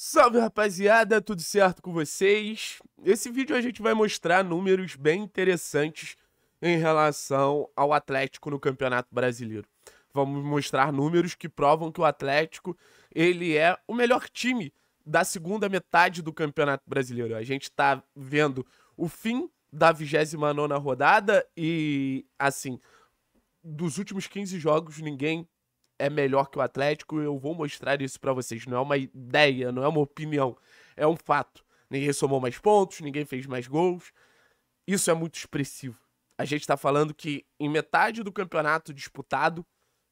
Salve rapaziada, tudo certo com vocês? Esse vídeo a gente vai mostrar números bem interessantes em relação ao Atlético no Campeonato Brasileiro. Vamos mostrar números que provam que o Atlético ele é o melhor time da segunda metade do Campeonato Brasileiro. A gente está vendo o fim da 29 rodada e, assim, dos últimos 15 jogos ninguém é melhor que o Atlético, eu vou mostrar isso para vocês. Não é uma ideia, não é uma opinião, é um fato. Ninguém somou mais pontos, ninguém fez mais gols. Isso é muito expressivo. A gente está falando que em metade do campeonato disputado,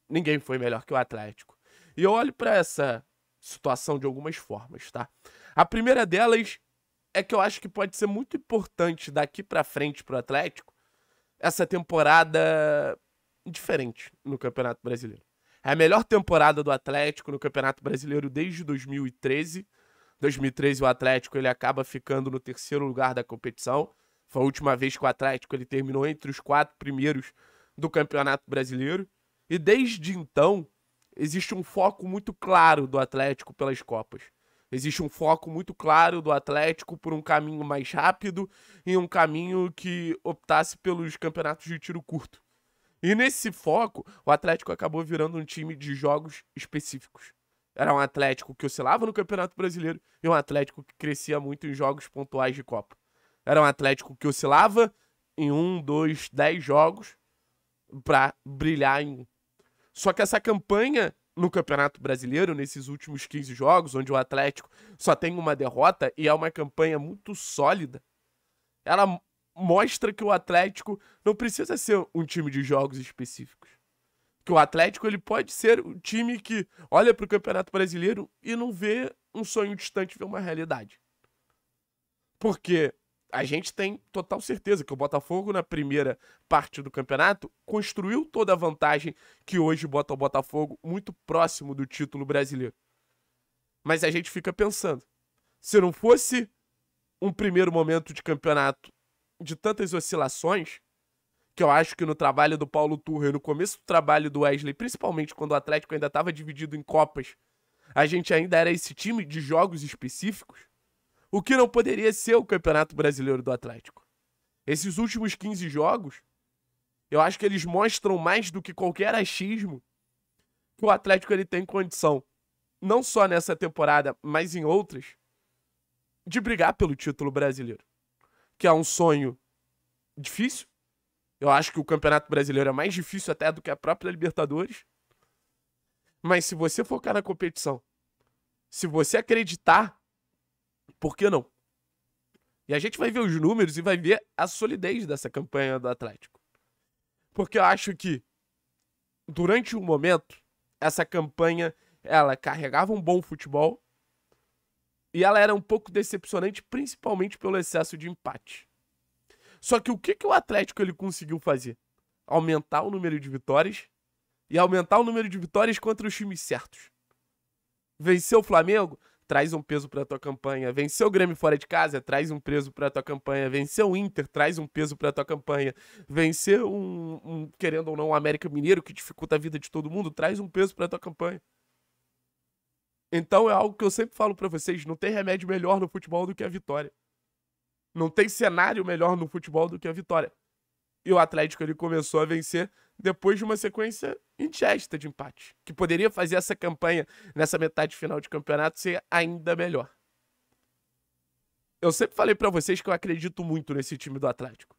ninguém foi melhor que o Atlético. E eu olho para essa situação de algumas formas, tá? A primeira delas é que eu acho que pode ser muito importante daqui para frente para o Atlético essa temporada diferente no Campeonato Brasileiro. É a melhor temporada do Atlético no Campeonato Brasileiro desde 2013. 2013 o Atlético ele acaba ficando no terceiro lugar da competição. Foi a última vez que o Atlético ele terminou entre os quatro primeiros do Campeonato Brasileiro. E desde então existe um foco muito claro do Atlético pelas Copas. Existe um foco muito claro do Atlético por um caminho mais rápido e um caminho que optasse pelos campeonatos de tiro curto. E nesse foco, o Atlético acabou virando um time de jogos específicos. Era um Atlético que oscilava no Campeonato Brasileiro e um Atlético que crescia muito em jogos pontuais de Copa. Era um Atlético que oscilava em um, dois, dez jogos para brilhar em um. Só que essa campanha no Campeonato Brasileiro, nesses últimos 15 jogos, onde o Atlético só tem uma derrota e é uma campanha muito sólida, ela mostra que o Atlético não precisa ser um time de jogos específicos. Que o Atlético ele pode ser um time que olha para o Campeonato Brasileiro e não vê um sonho distante, vê uma realidade. Porque a gente tem total certeza que o Botafogo, na primeira parte do campeonato, construiu toda a vantagem que hoje bota o Botafogo muito próximo do título brasileiro. Mas a gente fica pensando: se não fosse um primeiro momento de campeonato de tantas oscilações, que eu acho que no trabalho do Paulo Turra e no começo do trabalho do Wesley, principalmente quando o Atlético ainda estava dividido em Copas, a gente ainda era esse time de jogos específicos, o que não poderia ser o Campeonato Brasileiro do Atlético. Esses últimos 15 jogos, eu acho que eles mostram mais do que qualquer achismo que o Atlético ele tem condição, não só nessa temporada, mas em outras, de brigar pelo título brasileiro que é um sonho difícil. Eu acho que o Campeonato Brasileiro é mais difícil até do que a própria Libertadores. Mas se você focar na competição, se você acreditar, por que não? E a gente vai ver os números e vai ver a solidez dessa campanha do Atlético. Porque eu acho que durante um momento essa campanha ela carregava um bom futebol, e ela era um pouco decepcionante, principalmente pelo excesso de empate. Só que o que, que o Atlético ele conseguiu fazer? Aumentar o número de vitórias e aumentar o número de vitórias contra os times certos. Venceu o Flamengo, traz um peso para tua campanha. Venceu o Grêmio fora de casa, traz um peso para tua campanha. Venceu o Inter, traz um peso para tua campanha. Vencer um, um, querendo ou não, o América Mineiro, que dificulta a vida de todo mundo, traz um peso para tua campanha. Então é algo que eu sempre falo para vocês: não tem remédio melhor no futebol do que a vitória. Não tem cenário melhor no futebol do que a vitória. E o Atlético ele começou a vencer depois de uma sequência indigesta de empate, que poderia fazer essa campanha nessa metade final de campeonato ser ainda melhor. Eu sempre falei para vocês que eu acredito muito nesse time do Atlético.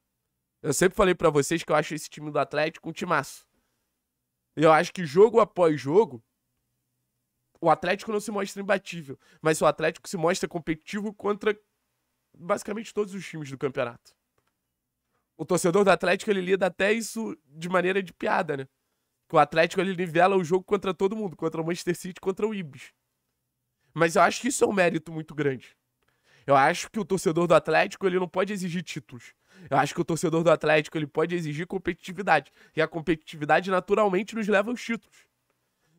Eu sempre falei para vocês que eu acho esse time do Atlético um timaço. Eu acho que jogo após jogo, o Atlético não se mostra imbatível, mas o Atlético se mostra competitivo contra basicamente todos os times do campeonato. O torcedor do Atlético ele lida até isso de maneira de piada, né? Que o Atlético ele nivela o jogo contra todo mundo, contra o Manchester City, contra o Ibis. Mas eu acho que isso é um mérito muito grande. Eu acho que o torcedor do Atlético ele não pode exigir títulos. Eu acho que o torcedor do Atlético ele pode exigir competitividade. E a competitividade naturalmente nos leva aos títulos.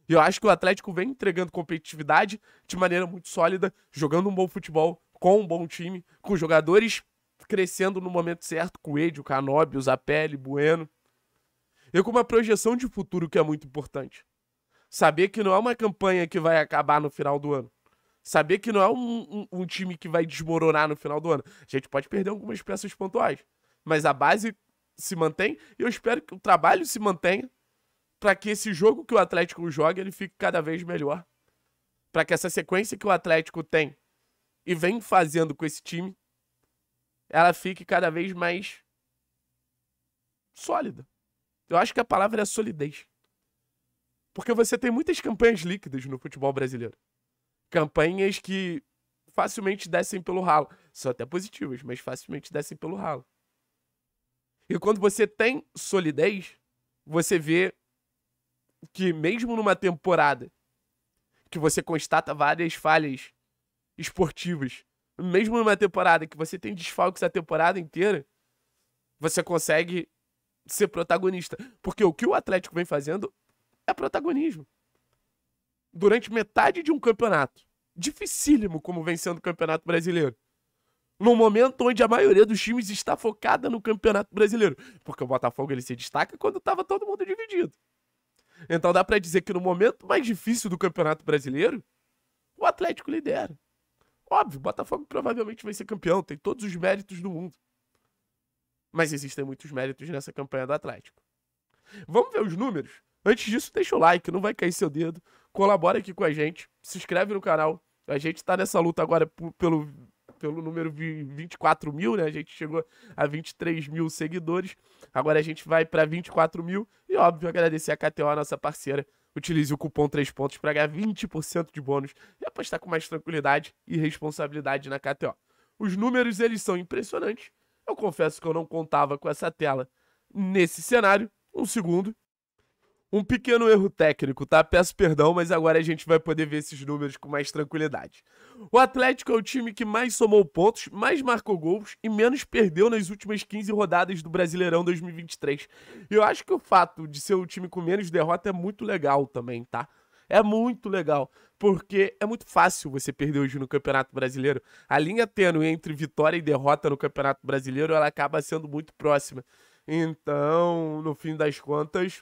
E eu acho que o Atlético vem entregando competitividade de maneira muito sólida, jogando um bom futebol, com um bom time, com jogadores crescendo no momento certo, com o Edio, Canóbio, Zapelli, Bueno. E com uma projeção de futuro que é muito importante. Saber que não é uma campanha que vai acabar no final do ano. Saber que não é um, um, um time que vai desmoronar no final do ano. A gente pode perder algumas peças pontuais, mas a base se mantém e eu espero que o trabalho se mantenha para que esse jogo que o Atlético joga ele fique cada vez melhor. Para que essa sequência que o Atlético tem e vem fazendo com esse time, ela fique cada vez mais sólida. Eu acho que a palavra é solidez. Porque você tem muitas campanhas líquidas no futebol brasileiro. Campanhas que facilmente descem pelo ralo. São até positivas, mas facilmente descem pelo ralo. E quando você tem solidez, você vê que mesmo numa temporada que você constata várias falhas esportivas, mesmo numa temporada que você tem desfalques a temporada inteira, você consegue ser protagonista. Porque o que o Atlético vem fazendo é protagonismo. Durante metade de um campeonato, dificílimo como vem sendo o Campeonato Brasileiro, num momento onde a maioria dos times está focada no Campeonato Brasileiro. Porque o Botafogo ele se destaca quando estava todo mundo dividido. Então dá para dizer que no momento mais difícil do Campeonato Brasileiro, o Atlético lidera. Óbvio, o Botafogo provavelmente vai ser campeão, tem todos os méritos do mundo. Mas existem muitos méritos nessa campanha do Atlético. Vamos ver os números? Antes disso, deixa o like, não vai cair seu dedo. Colabora aqui com a gente, se inscreve no canal. A gente tá nessa luta agora pelo pelo número 24 mil, né? A gente chegou a 23 mil seguidores. Agora a gente vai para 24 mil. E óbvio, agradecer a KTO, a nossa parceira. Utilize o cupom 3 pontos para ganhar 20% de bônus e apostar com mais tranquilidade e responsabilidade na KTO. Os números, eles são impressionantes. Eu confesso que eu não contava com essa tela nesse cenário. Um segundo, um pequeno erro técnico, tá? Peço perdão, mas agora a gente vai poder ver esses números com mais tranquilidade. O Atlético é o time que mais somou pontos, mais marcou gols e menos perdeu nas últimas 15 rodadas do Brasileirão 2023. E eu acho que o fato de ser o time com menos derrota é muito legal também, tá? É muito legal, porque é muito fácil você perder hoje no Campeonato Brasileiro. A linha tênue entre vitória e derrota no Campeonato Brasileiro, ela acaba sendo muito próxima. Então, no fim das contas,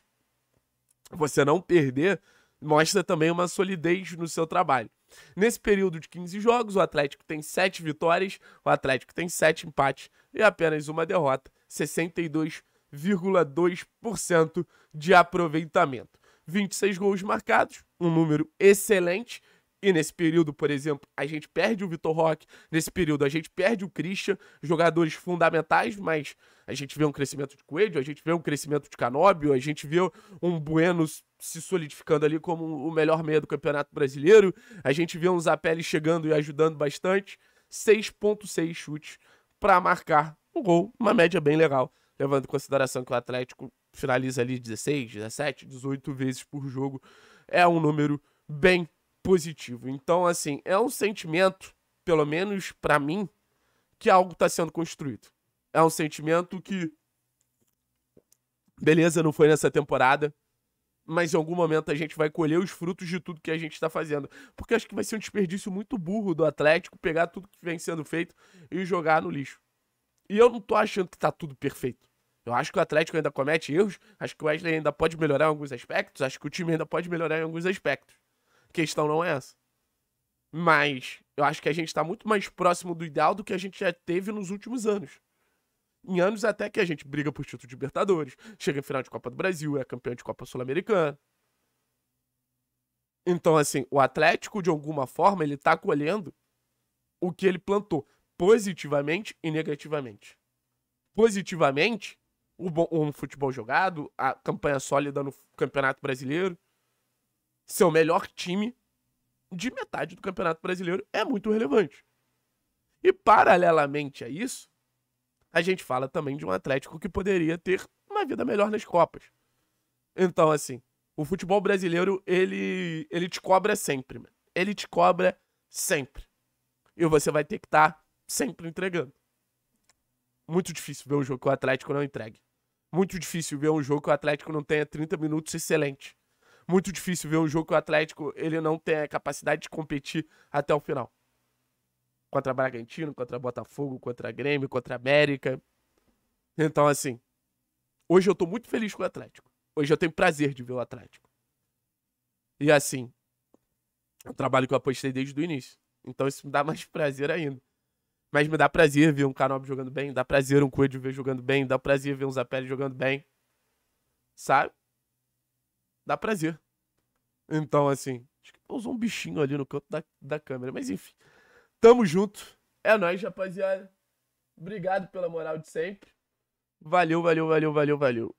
você não perder, mostra também uma solidez no seu trabalho. Nesse período de 15 jogos, o Atlético tem 7 vitórias, o Atlético tem 7 empates e apenas uma derrota, 62,2% de aproveitamento. 26 gols marcados, um número excelente e nesse período, por exemplo, a gente perde o Vitor Roque, nesse período a gente perde o Christian, jogadores fundamentais, mas a gente vê um crescimento de Coelho, a gente vê um crescimento de Canóbio, a gente vê um Bueno se solidificando ali como o melhor meia do Campeonato Brasileiro, a gente vê um Zapelli chegando e ajudando bastante, 6.6 chutes para marcar um gol, uma média bem legal, levando em consideração que o Atlético finaliza ali 16, 17, 18 vezes por jogo, é um número bem positivo. Então, assim, é um sentimento, pelo menos para mim, que algo está sendo construído. É um sentimento que. Beleza, não foi nessa temporada. Mas em algum momento a gente vai colher os frutos de tudo que a gente está fazendo. Porque acho que vai ser um desperdício muito burro do Atlético pegar tudo que vem sendo feito e jogar no lixo. E eu não tô achando que tá tudo perfeito. Eu acho que o Atlético ainda comete erros, acho que o Wesley ainda pode melhorar em alguns aspectos, acho que o time ainda pode melhorar em alguns aspectos questão não é essa. Mas eu acho que a gente está muito mais próximo do ideal do que a gente já teve nos últimos anos. Em anos até que a gente briga por título de Libertadores, chega em final de Copa do Brasil, é campeão de Copa Sul-Americana. Então, assim, o Atlético, de alguma forma, ele tá colhendo o que ele plantou, positivamente e negativamente. Positivamente, um futebol jogado, a campanha sólida no Campeonato Brasileiro, seu melhor time de metade do Campeonato Brasileiro é muito relevante. E paralelamente a isso, a gente fala também de um Atlético que poderia ter uma vida melhor nas Copas. Então, assim, o futebol brasileiro, ele, ele te cobra sempre, mano. Ele te cobra sempre. E você vai ter que estar tá sempre entregando. Muito difícil ver um jogo que o Atlético não entregue. Muito difícil ver um jogo que o Atlético não tenha 30 minutos excelente muito difícil ver um jogo que o Atlético ele não tem a capacidade de competir até o final. Contra Bragantino, contra Botafogo, contra Grêmio, contra América. Então, assim, hoje eu tô muito feliz com o Atlético. Hoje eu tenho prazer de ver o Atlético. E assim, é um trabalho que eu apostei desde o início. Então isso me dá mais prazer ainda. Mas me dá prazer ver um Canob jogando bem, dá prazer um Coelho ver jogando bem, dá prazer ver um Zapelli jogando bem. Sabe? dá prazer. Então, assim, acho que pousou um bichinho ali no canto da, da câmera. Mas enfim, tamo junto. É nóis, rapaziada. Obrigado pela moral de sempre. Valeu, valeu, valeu, valeu, valeu.